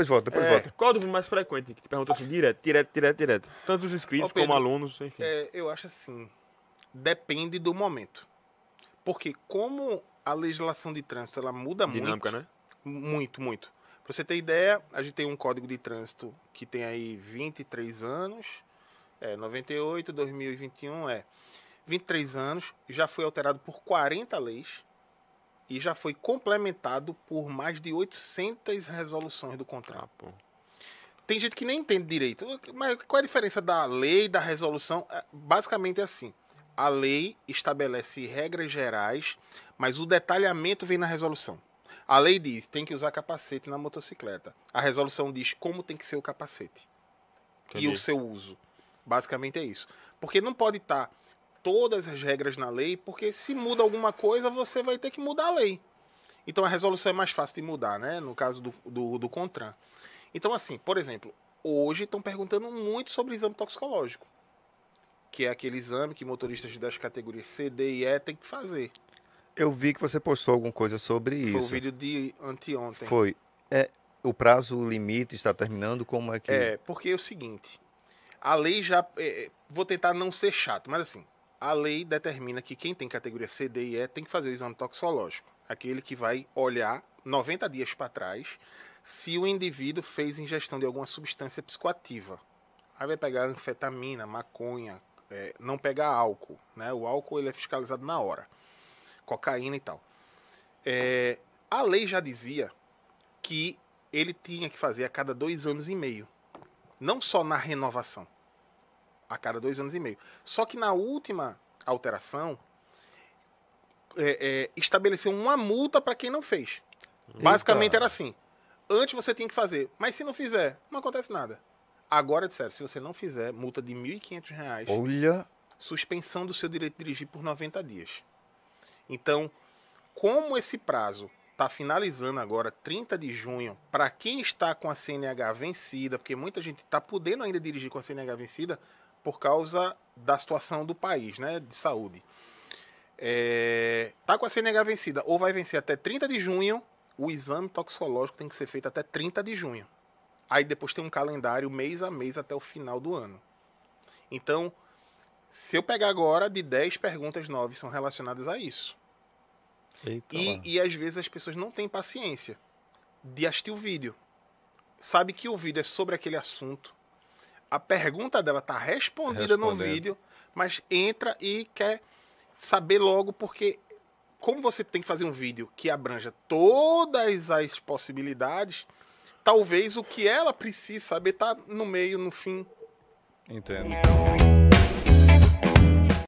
Depois volta, depois é, volta. Qual a é dúvida mais frequente que te perguntou assim, direto, direto, direto, direto? Tanto os inscritos Ô, Pedro, como alunos, enfim. É, eu acho assim, depende do momento. Porque como a legislação de trânsito, ela muda Dinâmica, muito. Dinâmica, né? Muito, muito. Pra você ter ideia, a gente tem um código de trânsito que tem aí 23 anos. É, 98, 2021, é. 23 anos, já foi alterado por 40 leis e já foi complementado por mais de 800 resoluções do contrato. Ah, Tem gente que nem entende direito. Mas qual é a diferença da lei e da resolução? É, basicamente é assim. A lei estabelece regras gerais, mas o detalhamento vem na resolução. A lei diz tem que usar capacete na motocicleta. A resolução diz como tem que ser o capacete Entendi. e o seu uso. Basicamente é isso. Porque não pode estar tá todas as regras na lei, porque se muda alguma coisa, você vai ter que mudar a lei. Então a resolução é mais fácil de mudar, né? No caso do, do, do CONTRAN. Então, assim, por exemplo, hoje estão perguntando muito sobre exame toxicológico. Que é aquele exame que motoristas das categorias C, D e E têm que fazer. Eu vi que você postou alguma coisa sobre Foi isso. Foi o vídeo de anteontem. Foi. É, o prazo limite está terminando? Como é que. É, porque é o seguinte. A lei já. É, é vou tentar não ser chato, mas assim, a lei determina que quem tem categoria C, D e E tem que fazer o exame toxicológico. Aquele que vai olhar 90 dias para trás se o indivíduo fez ingestão de alguma substância psicoativa. Aí vai pegar anfetamina, maconha, é, não pega álcool. Né? O álcool ele é fiscalizado na hora. Cocaína e tal. É, a lei já dizia que ele tinha que fazer a cada dois anos e meio. Não só na renovação a cada dois anos e meio. Só que na última alteração, é, é, estabeleceu uma multa para quem não fez. Eita. Basicamente era assim. Antes você tinha que fazer, mas se não fizer, não acontece nada. Agora disseram, se você não fizer, multa de R$ 1.500. Olha! Suspensão do seu direito de dirigir por 90 dias. Então, como esse prazo está finalizando agora, 30 de junho, para quem está com a CNH vencida, porque muita gente está podendo ainda dirigir com a CNH vencida por causa da situação do país, né, de saúde. É, tá com a CNH vencida ou vai vencer até 30 de junho, o exame toxicológico tem que ser feito até 30 de junho. Aí depois tem um calendário mês a mês até o final do ano. Então, se eu pegar agora, de 10 perguntas, 9 são relacionadas a isso e, e às vezes as pessoas não têm paciência de assistir o vídeo. Sabe que o vídeo é sobre aquele assunto. A pergunta dela tá respondida no vídeo, mas entra e quer saber logo porque como você tem que fazer um vídeo que abranja todas as possibilidades, talvez o que ela precisa saber tá no meio, no fim. Entendo.